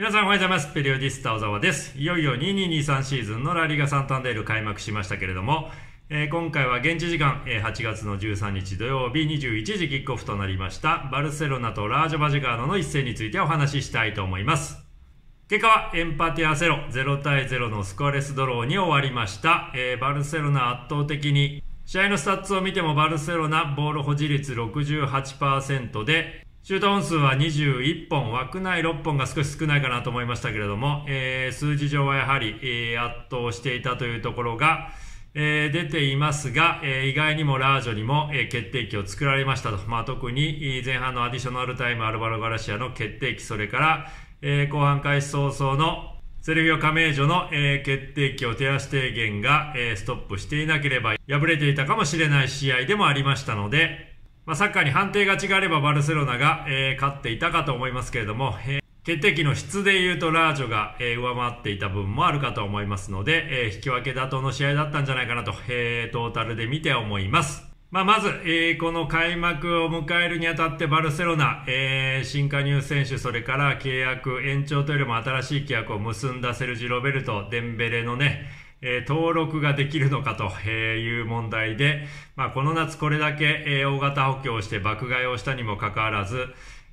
皆さんおはようございます。ペリオディスタ小沢です。いよいよ2223シーズンのラリーガサンタンデール開幕しましたけれども、えー、今回は現地時間、8月の13日土曜日21時キックオフとなりました、バルセロナとラージョ・バジガードの一戦についてお話ししたいと思います。結果はエンパティアゼロ、0対0のスコアレスドローに終わりました。えー、バルセロナ圧倒的に試合のスタッツを見てもバルセロナボール保持率68%でシュート本数は21本、枠内6本が少し少ないかなと思いましたけれども、えー、数字上はやはり、えー、圧倒していたというところが、えー、出ていますが、えー、意外にもラージョにも、えー、決定機を作られましたと、まあ、特に前半のアディショナルタイムアルバロ・ガラシアの決定機それから、えー、後半開始早々のセルフィオ・カメージョの、えー、決定機を手足提言が、えー、ストップしていなければ敗れていたかもしれない試合でもありましたので、まあ、サッカーに判定勝ちがあればバルセロナが、えー、勝っていたかと思いますけれども、えー、決定機の質で言うとラージョが、えー、上回っていた部分もあるかと思いますので、えー、引き分け妥当の試合だったんじゃないかなと、えー、トータルで見て思います。まあ、まず、えー、この開幕を迎えるにあたってバルセロナ、えー、新加入選手、それから契約、延長というよりも新しい規約を結んだセルジ・ロベルト、デンベレのね、え登録ができるのかという問題で、まあ、この夏これだけ、え大型補強をして爆買いをしたにもかかわらず、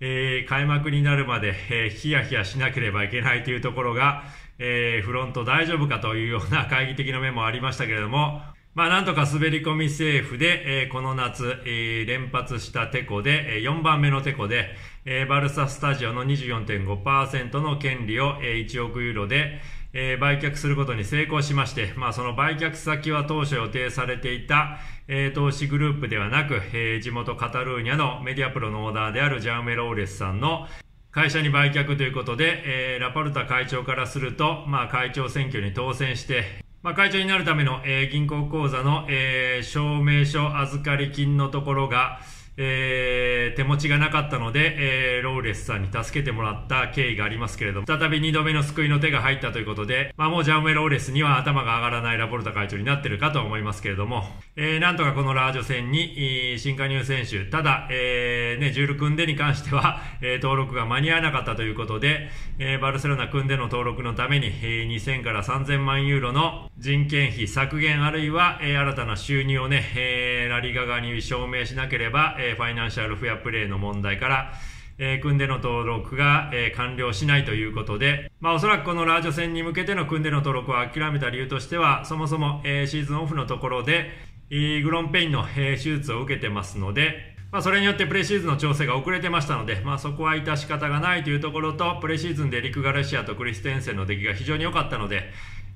え開幕になるまで、えヒヤヒヤしなければいけないというところが、えフロント大丈夫かというような会議的な面もありましたけれども、まあ、なんとか滑り込み政府で、えー、この夏、えー、連発したテコで、えー、4番目のテコで、えー、バルサスタジオの24.5%の権利を、えー、1億ユーロで、えー、売却することに成功しまして、まあ、その売却先は当初予定されていた、えー、投資グループではなく、えー、地元カタルーニャのメディアプロのオーダーであるジャーメローレスさんの会社に売却ということで、えー、ラパルタ会長からすると、まあ、会長選挙に当選して、まあ、会長になるための、えー、銀行口座の、えー、証明書預かり金のところが、えー、手持ちがなかったので、えー、ローレスさんに助けてもらった経緯がありますけれども、再び2度目の救いの手が入ったということで、まあもうジャンメローレスには頭が上がらないラボルタ会長になってるかと思いますけれども、えー、なんとかこのラージョ戦に、新加入選手、ただ、えー、ね、ジュール組んでに関しては、えー、登録が間に合わなかったということで、えー、バルセロナ組んでの登録のために、えー、2000から3000万ユーロの人件費削減あるいは、えー、新たな収入をね、えー、ラリガ側に証明しなければ、えーえファイナンシャルフェアプレーの問題から、えー、組んでの登録が、えー、完了しないということで、まあ、おそらくこのラージョ戦に向けての組んでの登録を諦めた理由としては、そもそも、えー、シーズンオフのところで、えグロンペインの、え手術を受けてますので、まあ、それによってプレシーズンの調整が遅れてましたので、まあ、そこは致し方がないというところと、プレシーズンでリク・ガルシアとクリステンセンの出来が非常に良かったので、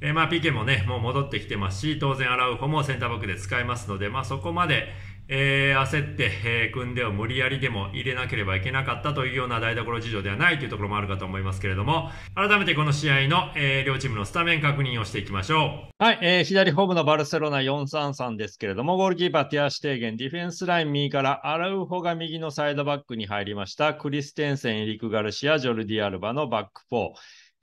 えー、まあ PK もね、もう戻ってきてますし、当然アラウホもセンターバックで使えますので、まあ、そこまで、えー、焦って、えー、組んでを無理やりでも入れなければいけなかったというような台所事情ではないというところもあるかと思いますけれども、改めてこの試合の、えー、両チームのスタメン確認をしていきましょう。はい、えー、左ホームのバルセロナ433ですけれども、ゴールキーパーティアシテーゲン、ディフェンスライン右から、アラウホが右のサイドバックに入りました、クリステンセン、エリク・ガルシア、ジョルディ・アルバのバック4。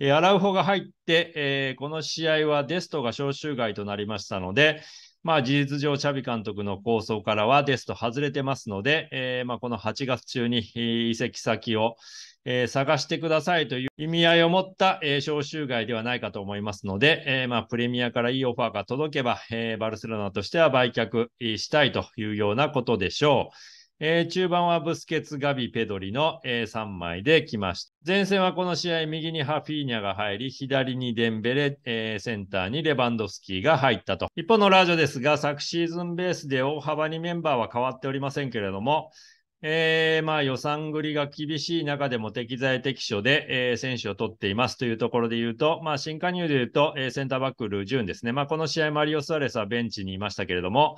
えー、アラウホが入って、えー、この試合はデストが招集外となりましたので、まあ、事実上、チャビ監督の構想からはですと外れてますので、えー、まあ、この8月中に移籍先を、えー、探してくださいという意味合いを持った、えー、招集外ではないかと思いますので、えまあ、プレミアからいいオファーが届けば、えバルセロナとしては売却したいというようなことでしょう。えー、中盤はブスケツ、ガビ、ペドリの、えー、3枚で来ました。前線はこの試合、右にハフィーニャが入り、左にデンベレ、えー、センターにレバンドスキーが入ったと。一方のラジオですが、昨シーズンベースで大幅にメンバーは変わっておりませんけれども、えー、まあ予算繰りが厳しい中でも適材適所で、えー、選手を取っていますというところで言うと、まあ、新加入で言うと、えー、センターバックル・ジュンですね。まあ、この試合、マリオ・スアレスはベンチにいましたけれども、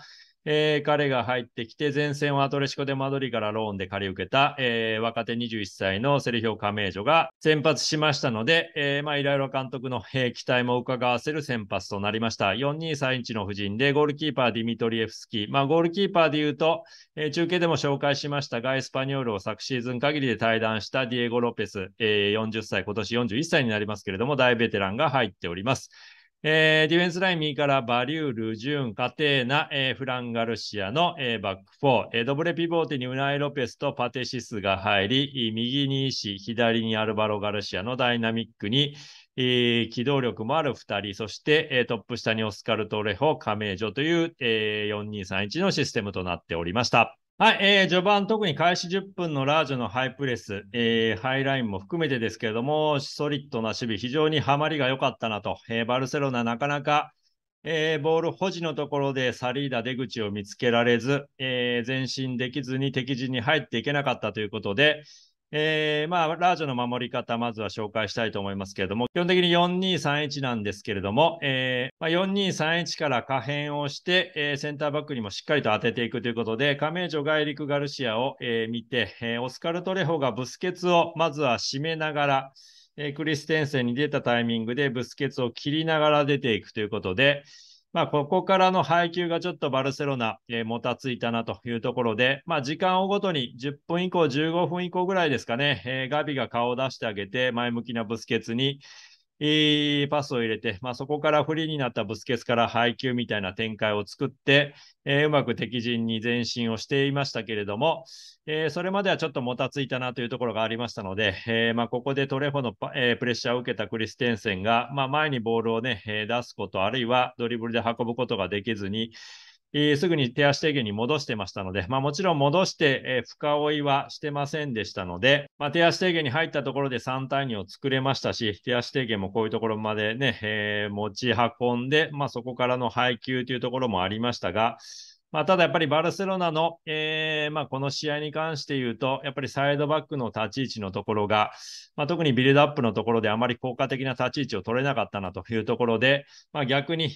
えー、彼が入ってきて、前線はアトレシコでマドリからローンで借り受けた、えー、若手21歳のセルヒオ・カメージョが先発しましたので、えー、まあ、いろいろ監督の、え期待も伺わせる先発となりました。4231の布陣で、ゴールキーパーディミトリエフスキー。まあ、ゴールキーパーで言うと、え中継でも紹介しましたが、エスパニョールを昨シーズン限りで退団したディエゴ・ロペス、え40歳、今年41歳になりますけれども、大ベテランが入っております。えー、ディフェンスライン右からバリュール、ジューン、カテーナ、えー、フラン・ガルシアの、えー、バック4、えー、ドブレピボーテにウナイ・ロペスとパテシスが入り、右に石、左にアルバロ・ガルシアのダイナミックに、えー、機動力もある2人、そして、えー、トップ下にオスカル・トレホ、カメージョという、えー、4231のシステムとなっておりました。はい、えー、序盤、特に開始10分のラージュのハイプレス、えー、ハイラインも含めてですけれども、ソリッドな守備、非常にはまりが良かったなと、えー、バルセロナ、なかなか、えー、ボール保持のところでサリーダ、出口を見つけられず、えー、前進できずに敵陣に入っていけなかったということで、えー、まあ、ラージョの守り方、まずは紹介したいと思いますけれども、基本的に4231なんですけれども、えー、まあ、4231から可変をして、えー、センターバックにもしっかりと当てていくということで、亀女外陸ガルシアを、えー、見て、えオスカルトレホがブスケツをまずは締めながら、えクリステンセンに出たタイミングでブスケツを切りながら出ていくということで、まあ、ここからの配球がちょっとバルセロナ、えー、もたついたなというところで、まあ、時間をごとに10分以降、15分以降ぐらいですかね、えー、ガビが顔を出してあげて、前向きなブスケツに、パスを入れて、まあ、そこからフリーになったブスケツから配球みたいな展開を作って、えー、うまく敵陣に前進をしていましたけれども、えー、それまではちょっともたついたなというところがありましたので、えまあ、ここでトレフォのパ、えプレッシャーを受けたクリステンセンが、まあ、前にボールをね、出すこと、あるいはドリブルで運ぶことができずに、えー、すぐに手足提言に戻してましたので、まあ、もちろん戻して、えー、深追いはしてませんでしたので、まあ、手足提言に入ったところで3単位を作れましたし、手足提言もこういうところまでね、えー、持ち運んで、まあ、そこからの配給というところもありましたが、まあ、ただやっぱりバルセロナの、えーまあ、この試合に関して言うと、やっぱりサイドバックの立ち位置のところが、まあ、特にビルドアップのところであまり効果的な立ち位置を取れなかったなというところで、まあ、逆に、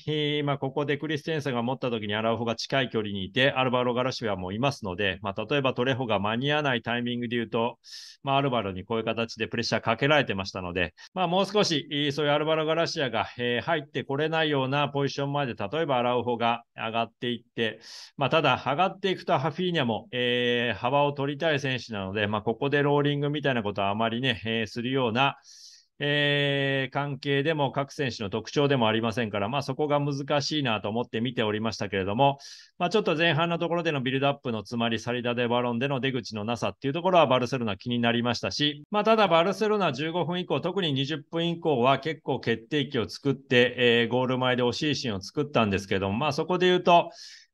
まあ、ここでクリステンセンが持った時にアラウホが近い距離にいて、アルバロ・ガラシアもいますので、まあ、例えばトレホが間に合わないタイミングで言うと、まあ、アルバロにこういう形でプレッシャーかけられてましたので、まあ、もう少し、そういうアルバロ・ガラシアが、えー、入ってこれないようなポジションまで、例えばアラウホが上がっていって、まあ、ただ、上がっていくとハフィーニャも、えー、幅を取りたい選手なので、まあ、ここでローリングみたいなことはあまりね、えー、するような、えー、関係でも各選手の特徴でもありませんから、まあ、そこが難しいなと思って見ておりましたけれども、まあ、ちょっと前半のところでのビルドアップのつまりサリダ・デ・バロンでの出口のなさっていうところはバルセロナ気になりましたし、まあ、ただバルセロナ15分以降特に20分以降は結構決定機を作って、えー、ゴール前で惜しいシーンを作ったんですけども、まあ、そこで言うと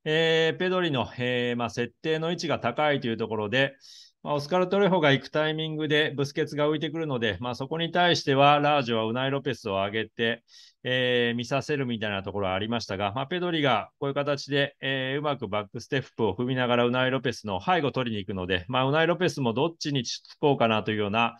えー、ペドリの、えー、まあ、設定の位置が高いというところで、まあ、オスカル・トレホが行くタイミングでブスケツが浮いてくるので、まあ、そこに対してはラージョはウナイ・ロペスを上げて、えー、見させるみたいなところはありましたが、まあ、ペドリがこういう形で、えー、うまくバックステップを踏みながらウナイ・ロペスの背後を取りに行くので、まあ、ウナイ・ロペスもどっちにつこうかなというような、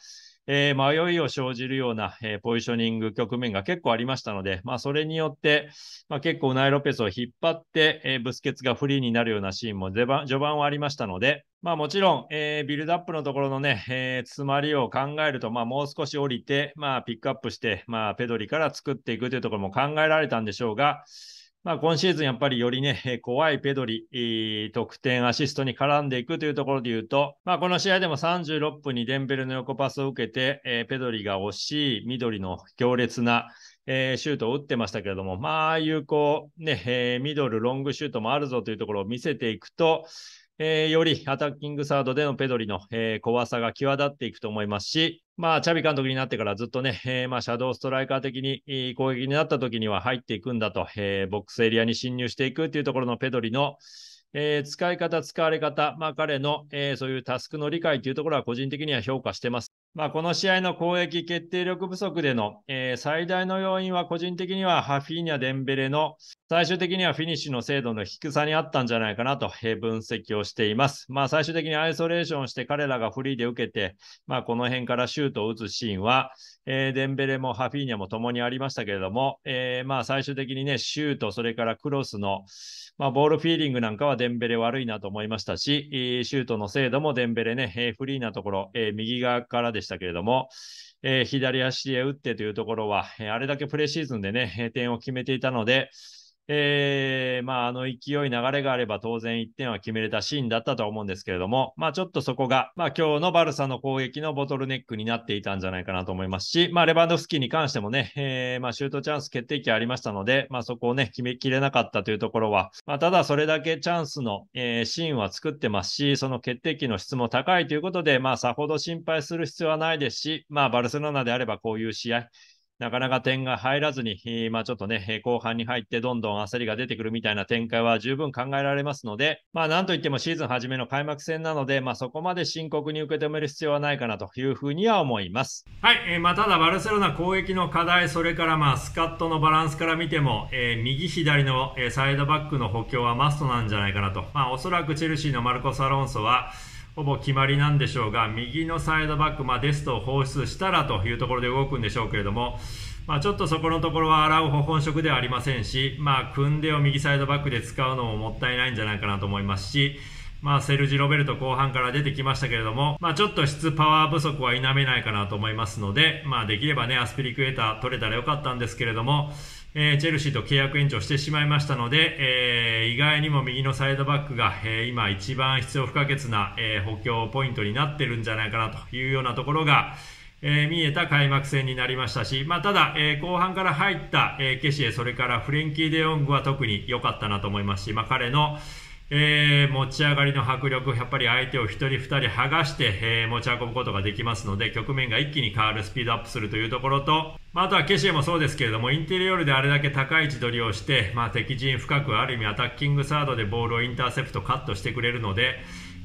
えー、迷いを生じるような、えー、ポジショニング局面が結構ありましたので、まあ、それによって、まあ、結構ナイロペスを引っ張って、えー、ブスケツがフリーになるようなシーンも序盤はありましたので、まあ、もちろん、えー、ビルドアップのところのね、えー、詰まりを考えると、まあ、もう少し降りて、まあ、ピックアップして、まあ、ペドリから作っていくというところも考えられたんでしょうが、まあ、今シーズンやっぱりよりね、怖いペドリ、得点、アシストに絡んでいくというところで言うと、まあ、この試合でも36分にデンベルの横パスを受けて、えー、ペドリが惜しい緑の強烈な、えー、シュートを打ってましたけれども、まあ、有効、ね、えー、ミドル、ロングシュートもあるぞというところを見せていくと、えー、よりアタッキングサードでのペドリの、えー、怖さが際立っていくと思いますし、まあ、チャビ監督になってからずっとね、えー、まあ、シャドーストライカー的に、攻撃になった時には入っていくんだと、えー、ボックスエリアに侵入していくっていうところのペドリの、えー、使い方、使われ方、まあ、彼の、えー、そういうタスクの理解というところは個人的には評価してます。まあ、この試合の攻撃決定力不足での、えー、最大の要因は個人的にはハフィーニャ・デンベレの最終的にはフィニッシュの精度の低さにあったんじゃないかなと、え分析をしています。まあ、最終的にアイソレーションして彼らがフリーで受けて、まあ、この辺からシュートを打つシーンは、えー、デンベレもハフィーニャも共にありましたけれども、えー、まあ最終的にね、シュート、それからクロスの、まあ、ボールフィーリングなんかはデンベレ悪いなと思いましたし、えシュートの精度もデンベレね、えフリーなところ、え右側からでしたけれども、え左足へ打ってというところは、えあれだけプレシーズンでね、点を決めていたので、えー、まあ、あの勢い、流れがあれば当然1点は決めれたシーンだったと思うんですけれども、まあ、ちょっとそこが、まあ、今日のバルサの攻撃のボトルネックになっていたんじゃないかなと思いますし、まあ、レバンドフスキーに関してもね、えー、まあ、シュートチャンス決定機ありましたので、まあ、そこをね、決めきれなかったというところは、まあ、ただそれだけチャンスの、えー、シーンは作ってますし、その決定機の質も高いということで、まあ、さほど心配する必要はないですし、まあ、バルセロナであればこういう試合、なかなか点が入らずに、まあ、ちょっとね、後半に入ってどんどん焦りが出てくるみたいな展開は十分考えられますので、まあ、なんといってもシーズン初めの開幕戦なので、まあ、そこまで深刻に受け止める必要はないかなというふうには思います。はい、えー、まあ、ただバルセロナ攻撃の課題、それからまあ、スカットのバランスから見ても、えー、右左の、えサイドバックの補強はマストなんじゃないかなと。まあ、おそらくチェルシーのマルコス・アロンソは、ほぼ決まりなんでしょうが、右のサイドバック、まあ、デストを放出したらというところで動くんでしょうけれども、まあ、ちょっとそこのところは洗う保本色ではありませんし、まあ、組んでを右サイドバックで使うのももったいないんじゃないかなと思いますし、まあ、セルジ・ロベルト後半から出てきましたけれども、まあ、ちょっと質パワー不足は否めないかなと思いますので、まあ、できればね、アスピリクエーター取れたらよかったんですけれども、えー、チェルシーと契約延長してしまいましたので、えー、意外にも右のサイドバックが、えー、今一番必要不可欠な、え補強ポイントになってるんじゃないかなというようなところが、え見えた開幕戦になりましたし、まあ、ただ、え後半から入った、えケシエ、それからフレンキー・デヨングは特に良かったなと思いますし、まあ、彼の、えー、持ち上がりの迫力、やっぱり相手を1人2人剥がして、えー、持ち運ぶことができますので、局面が一気に変わる、スピードアップするというところと、まあ、あとはケシエもそうですけれども、インテリオールであれだけ高い位置取りをして、まあ、敵陣深く、ある意味アタッキングサードでボールをインターセプト、カットしてくれるので、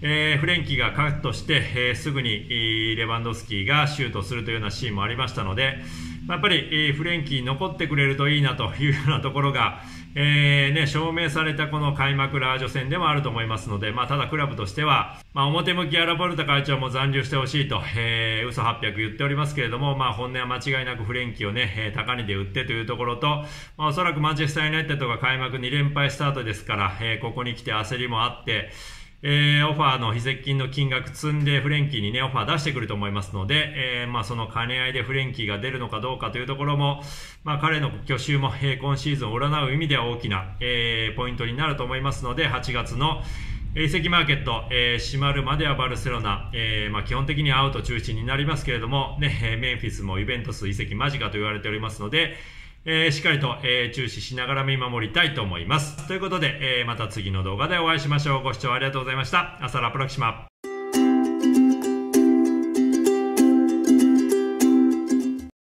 えー、フレンキーがカットして、えー、すぐにレバンドスキーがシュートするというようなシーンもありましたので、やっぱり、えー、フレンキー残ってくれるといいなというようなところが、えーね、証明されたこの開幕ラージョ戦でもあると思いますので、まあ、ただクラブとしては、まあ、表向きアラボルタ会長も残留してほしいと、えー、嘘800言っておりますけれども、まあ、本音は間違いなくフレンキを、ね、高値で売ってというところと、まあ、おそらくマジェスタイナイテッドが開幕2連敗スタートですから、えー、ここに来て焦りもあって、えー、オファーの非接近の金額積んでフレンキーにね、オファー出してくると思いますので、えー、まあその兼ね合いでフレンキーが出るのかどうかというところも、まあ彼の去就も、えー、今シーズンを占う意味では大きな、えー、ポイントになると思いますので、8月の移籍マーケット、えー、閉まるまではバルセロナ、えーまあ、基本的にアウト中心になりますけれども、ね、メンフィスもイベント数移籍間近と言われておりますので、えー、しっかりと、えー、注視しながら見守りたいと思います。ということで、えー、また次の動画でお会いしましょう。ご視聴ありがとうございました。アサラプラクシマ。